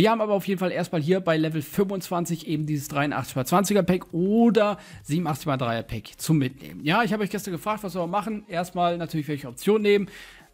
Wir haben aber auf jeden Fall erstmal hier bei Level 25 eben dieses 83x20er Pack oder 87x3er Pack zum Mitnehmen. Ja, ich habe euch gestern gefragt, was soll man machen. Erstmal natürlich welche Option nehmen.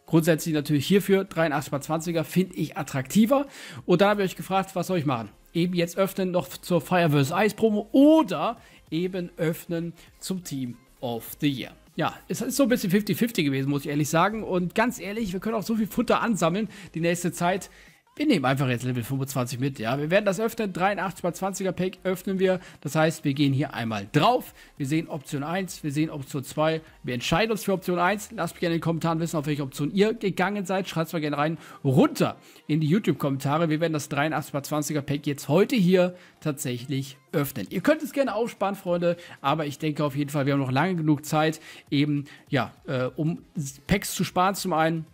Grundsätzlich natürlich hierfür 83x20er finde ich attraktiver. Und dann habe ich euch gefragt, was soll ich machen? Eben jetzt öffnen noch zur Fire vs. Ice Promo oder eben öffnen zum Team of the Year. Ja, es ist so ein bisschen 50-50 gewesen, muss ich ehrlich sagen. Und ganz ehrlich, wir können auch so viel Futter ansammeln die nächste Zeit. Wir nehmen einfach jetzt Level 25 mit, ja. Wir werden das öffnen, 83 x 20er Pack öffnen wir. Das heißt, wir gehen hier einmal drauf. Wir sehen Option 1, wir sehen Option 2. Wir entscheiden uns für Option 1. Lasst mich gerne in den Kommentaren wissen, auf welche Option ihr gegangen seid. Schreibt es mal gerne rein, runter in die YouTube-Kommentare. Wir werden das 83 x 20er Pack jetzt heute hier tatsächlich öffnen. Ihr könnt es gerne aufsparen, Freunde, aber ich denke auf jeden Fall, wir haben noch lange genug Zeit, eben, ja, äh, um Packs zu sparen zum einen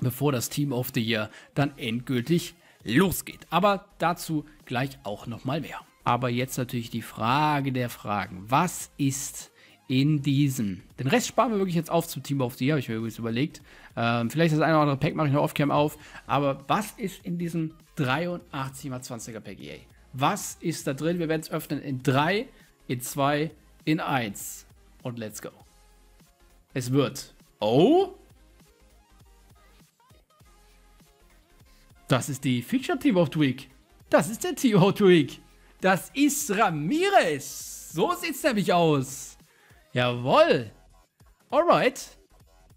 bevor das Team of the Year dann endgültig losgeht. Aber dazu gleich auch nochmal mehr. Aber jetzt natürlich die Frage der Fragen. Was ist in diesem? Den Rest sparen wir wirklich jetzt auf zum Team of the Year, habe ich mir übrigens überlegt. Ähm, vielleicht das eine oder andere Pack mache ich noch off-cam auf. Aber was ist in diesem 83x20er Pack EA? Was ist da drin? Wir werden es öffnen in 3, in 2, in 1. Und let's go. Es wird. Oh? Das ist die Feature Team of the Week. Das ist der Team of the Week. Das ist Ramirez. So sieht's nämlich aus. Jawoll. Alright.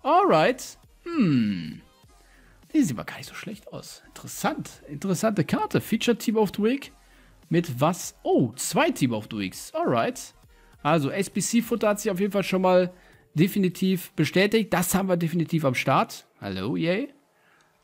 Alright. Hm. Die sieht aber gar nicht so schlecht aus. Interessant. Interessante Karte. Feature Team of the Week. Mit was? Oh, zwei Team of the Weeks. Alright. Also, SBC-Futter hat sich auf jeden Fall schon mal definitiv bestätigt. Das haben wir definitiv am Start. Hallo, yay.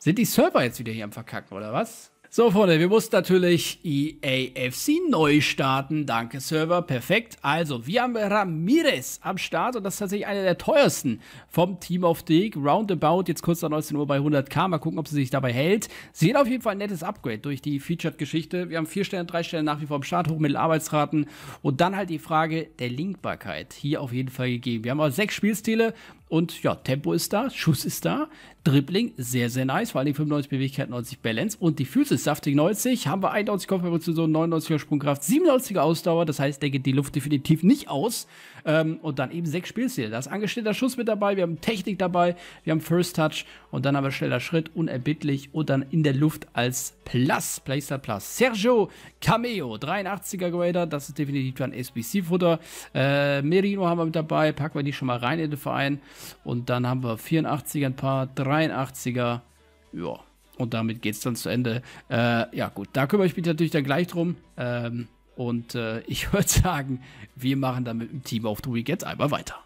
Sind die Server jetzt wieder hier am Verkacken, oder was? So, Freunde, wir mussten natürlich EAFC neu starten. Danke, Server. Perfekt. Also, wir haben Ramirez am Start und das ist tatsächlich einer der teuersten vom Team of the Dig. Roundabout, jetzt kurz nach 19 Uhr bei 100k. Mal gucken, ob sie sich dabei hält. Sieht auf jeden Fall ein nettes Upgrade durch die Featured-Geschichte. Wir haben vier Sterne, drei Sterne nach wie vor am Start, Hochmittelarbeitsraten. Und dann halt die Frage der Linkbarkeit hier auf jeden Fall gegeben. Wir haben auch sechs Spielstile und ja, Tempo ist da, Schuss ist da, Dribbling sehr, sehr nice, vor allem 95 Beweglichkeit, 90 Balance und die Füße saftig 90, haben wir 91 Kopfballpräzision, 99er Sprungkraft, 97er Ausdauer, das heißt, der geht die Luft definitiv nicht aus ähm, und dann eben sechs Spielstile. Da ist angestellter Schuss mit dabei, wir haben Technik dabei, wir haben First Touch und dann haben wir schneller Schritt, unerbittlich und dann in der Luft als Plus, Playstyle Plus. Sergio Cameo, 83er Grader, das ist definitiv ein SBC-Futter. Äh, Merino haben wir mit dabei, packen wir die schon mal rein in den Verein. Und dann haben wir 84er ein paar, 83er. Ja, und damit geht es dann zu Ende. Äh, ja, gut, da kümmere ich mich natürlich dann gleich drum. Ähm, und äh, ich würde sagen, wir machen dann mit dem Team auf The jetzt einmal weiter.